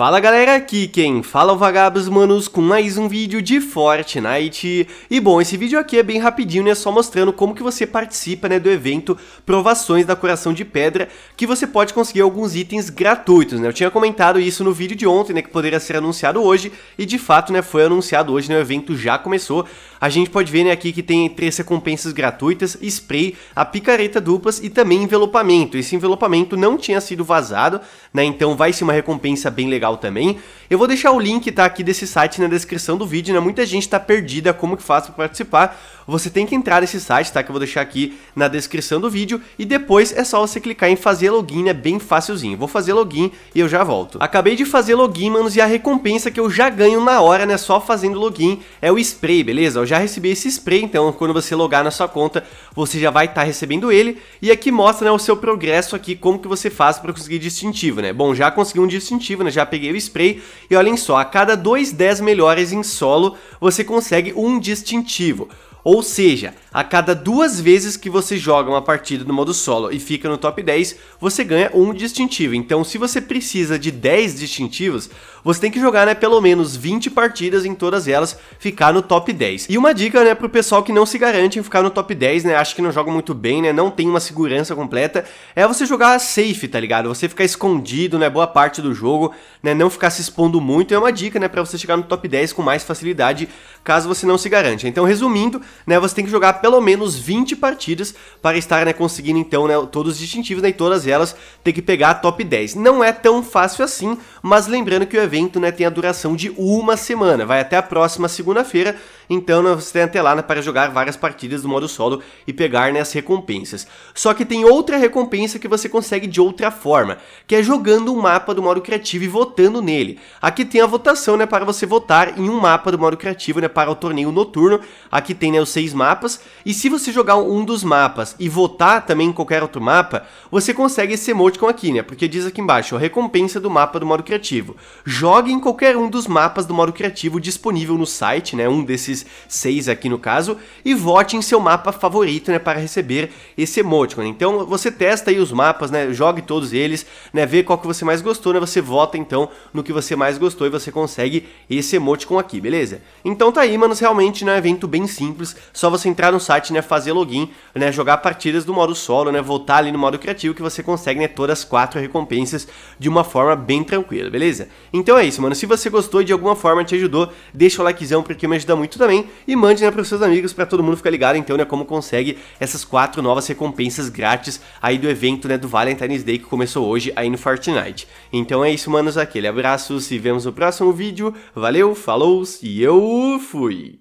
Fala galera, aqui quem fala é o Vagabos Manos com mais um vídeo de Fortnite E bom, esse vídeo aqui é bem rapidinho, né, só mostrando como que você participa né, do evento Provações da Coração de Pedra Que você pode conseguir alguns itens gratuitos, né Eu tinha comentado isso no vídeo de ontem, né, que poderia ser anunciado hoje E de fato, né, foi anunciado hoje, né, o evento já começou A gente pode ver, né, aqui que tem três recompensas gratuitas Spray, a picareta duplas e também envelopamento Esse envelopamento não tinha sido vazado, né, então vai ser uma recompensa bem legal legal também. Eu vou deixar o link, tá, aqui desse site na descrição do vídeo, né? Muita gente tá perdida como que faz para participar. Você tem que entrar nesse site, tá, que eu vou deixar aqui na descrição do vídeo e depois é só você clicar em fazer login, é né? bem facilzinho. Vou fazer login e eu já volto. Acabei de fazer login, manos, e a recompensa que eu já ganho na hora, né, só fazendo login é o spray, beleza? Eu já recebi esse spray, então quando você logar na sua conta, você já vai estar tá recebendo ele e aqui mostra, né, o seu progresso aqui, como que você faz para conseguir distintivo, né? Bom, já consegui um distintivo, né? Já peguei peguei o spray e olhem só, a cada dois 10 melhores em solo você consegue um distintivo. Ou seja, a cada duas vezes que você joga uma partida no modo solo e fica no top 10, você ganha um distintivo. Então, se você precisa de 10 distintivos, você tem que jogar né, pelo menos 20 partidas em todas elas, ficar no top 10. E uma dica né, pro pessoal que não se garante em ficar no top 10, né, acha que não joga muito bem, né, não tem uma segurança completa, é você jogar safe, tá ligado? Você ficar escondido, né, boa parte do jogo, né, não ficar se expondo muito, é uma dica, né, pra você chegar no top 10 com mais facilidade, caso você não se garante. Então, resumindo, né, você tem que jogar pelo menos 20 partidas para estar né, conseguindo então né, todos os distintivos né, e todas elas ter que pegar a top 10. Não é tão fácil assim, mas lembrando que o evento né, tem a duração de uma semana, vai até a próxima segunda-feira, então você tem até lá para jogar várias partidas do modo solo e pegar né, as recompensas. Só que tem outra recompensa que você consegue de outra forma, que é jogando um mapa do modo criativo e votando nele. Aqui tem a votação né, para você votar em um mapa do modo criativo né, para o torneio noturno, aqui tem né, os seis mapas, e se você jogar um dos mapas e votar também em qualquer outro mapa, você consegue esse emoticon aqui, né, porque diz aqui embaixo, a recompensa do mapa do modo criativo. Jogue em qualquer um dos mapas do modo criativo disponível no site, né, um desses desses seis aqui no caso, e vote em seu mapa favorito, né, para receber esse emoticon. Né? Então você testa aí os mapas, né, jogue todos eles, né, vê qual que você mais gostou, né, você vota então no que você mais gostou e você consegue esse emoticon aqui, beleza? Então tá aí, manos, realmente né, é um evento bem simples, só você entrar no site, né, fazer login, né, jogar partidas do modo solo, né, votar ali no modo criativo que você consegue, né, todas as quatro recompensas de uma forma bem tranquila, beleza? Então é isso, mano, se você gostou e de alguma forma te ajudou, deixa o likezão porque me ajuda muito também também e mande né, para os seus amigos para todo mundo ficar ligado então né como consegue essas quatro novas recompensas grátis aí do evento né do Valentine's Day que começou hoje aí no Fortnite. Então é isso manos, aquele abraço, se vemos no próximo vídeo. Valeu, falou e eu fui.